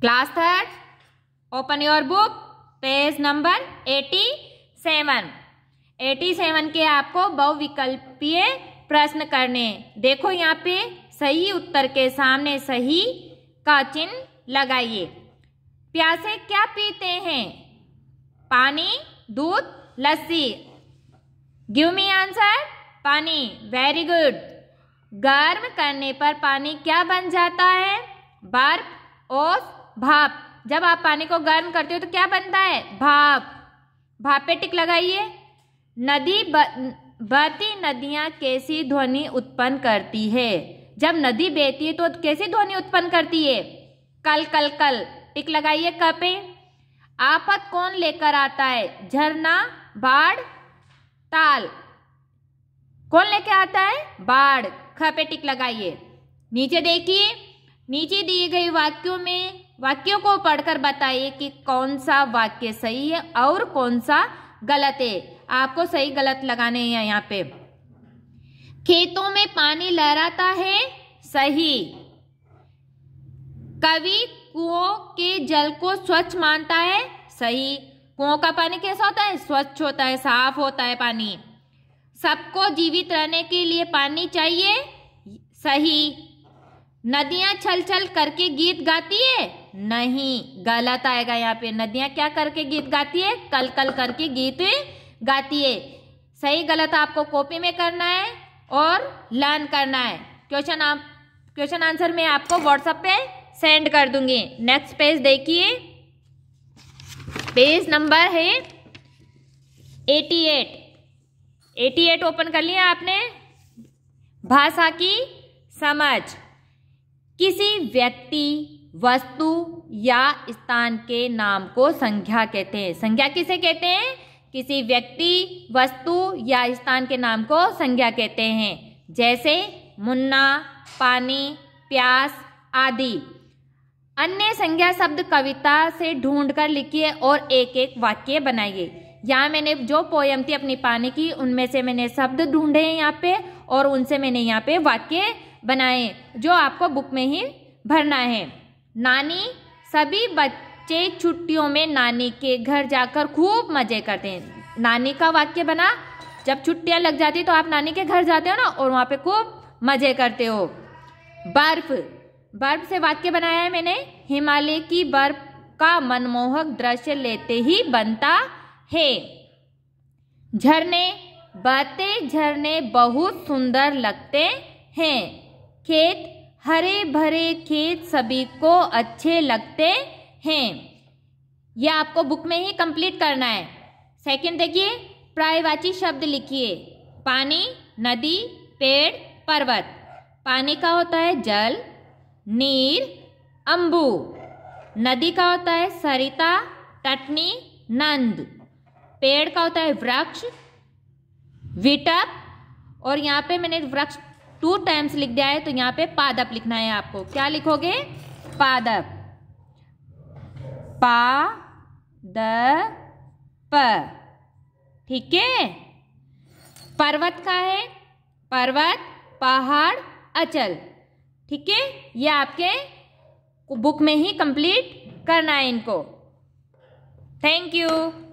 class third open your book page number eighty seven eighty seven के आपको बहुविकल्पीय प्रश्न करने देखो यहाँ पे सही उत्तर के सामने सही का चिन्ह लगाइए प्यासे क्या पीते हैं पानी दूध लस्सी गिव मी आंसर पानी वेरी गुड गर्म करने पर पानी क्या बन जाता है बर्फ ओस भाप जब आप पानी को गर्म करते हो तो क्या बनता है भाप भाप पे टिक लगाइए नदी बहती नदियाँ कैसी ध्वनि उत्पन्न करती है जब नदी बहती है तो कैसी ध्वनि उत्पन्न करती है कल कल कल टिक लगाइए कपे आफत कौन लेकर आता है झरना बाढ़ ताल कौन लेकर आता है बाढ़ ख पे टिक लगाइए नीचे देखिए नीचे दिए गए वाक्यों में वाक्यों को पढ़कर बताइए कि कौन सा वाक्य सही है और कौन सा गलत है आपको सही गलत लगाने हैं यहाँ पे खेतों में पानी लहराता है सही कवि कुओं के जल को स्वच्छ मानता है सही कुओं का पानी कैसा होता है स्वच्छ होता है साफ होता है पानी सबको जीवित रहने के लिए पानी चाहिए सही नदियां छल छल करके गीत गाती है नहीं गलत आएगा यहाँ पे नदियां क्या करके गीत गाती है कल कल करके गीत गाती है सही गलत आपको कॉपी में करना है और लर्न करना है क्वेश्चन आप क्वेश्चन आंसर मैं आपको व्हाट्सएप पे सेंड कर दूंगी नेक्स्ट पेज देखिए पेज नंबर है eighty eight eighty eight open कर लिया आपने भाषा की समझ किसी व्यक्ति वस्तु या स्थान के नाम को संज्ञा कहते हैं संज्ञा किसे कहते हैं किसी व्यक्ति वस्तु या स्थान के नाम को संज्ञा कहते हैं जैसे मुन्ना पानी प्यास आदि अन्य संज्ञा शब्द कविता से ढूंढकर लिखिए और एक एक वाक्य बनाइए यहाँ मैंने जो पोयम थी अपनी पानी की उनमें से मैंने शब्द ढूंढे हैं यहाँ पे और उनसे मैंने यहाँ पे वाक्य बनाए जो आपको बुक में ही भरना है नानी सभी बच्चे छुट्टियों में नानी के घर जाकर खूब मज़े करते हैं नानी का वाक्य बना जब छुट्टियां लग जाती तो आप नानी के घर जाते हो ना और वहाँ पे खूब मज़े करते हो बर्फ बर्फ से वाक्य बनाया है मैंने हिमालय की बर्फ का मनमोहक दृश्य लेते ही बनता है झरने बहते झरने बहुत सुंदर लगते हैं खेत हरे भरे खेत सभी को अच्छे लगते हैं यह आपको बुक में ही कंप्लीट करना है सेकंड देखिए प्रायवाची शब्द लिखिए पानी नदी पेड़ पर्वत पानी का होता है जल नीर अंबू नदी का होता है सरिता टटनी नंद पेड़ का होता है वृक्ष विटप और यहाँ पे मैंने वृक्ष टू टाइम्स लिख दिया है तो यहाँ पे पादप लिखना है आपको क्या लिखोगे पादप पा द प ठीक है पर्वत का है पर्वत पहाड़ अचल ठीक है ये आपके बुक में ही कंप्लीट करना है इनको थैंक यू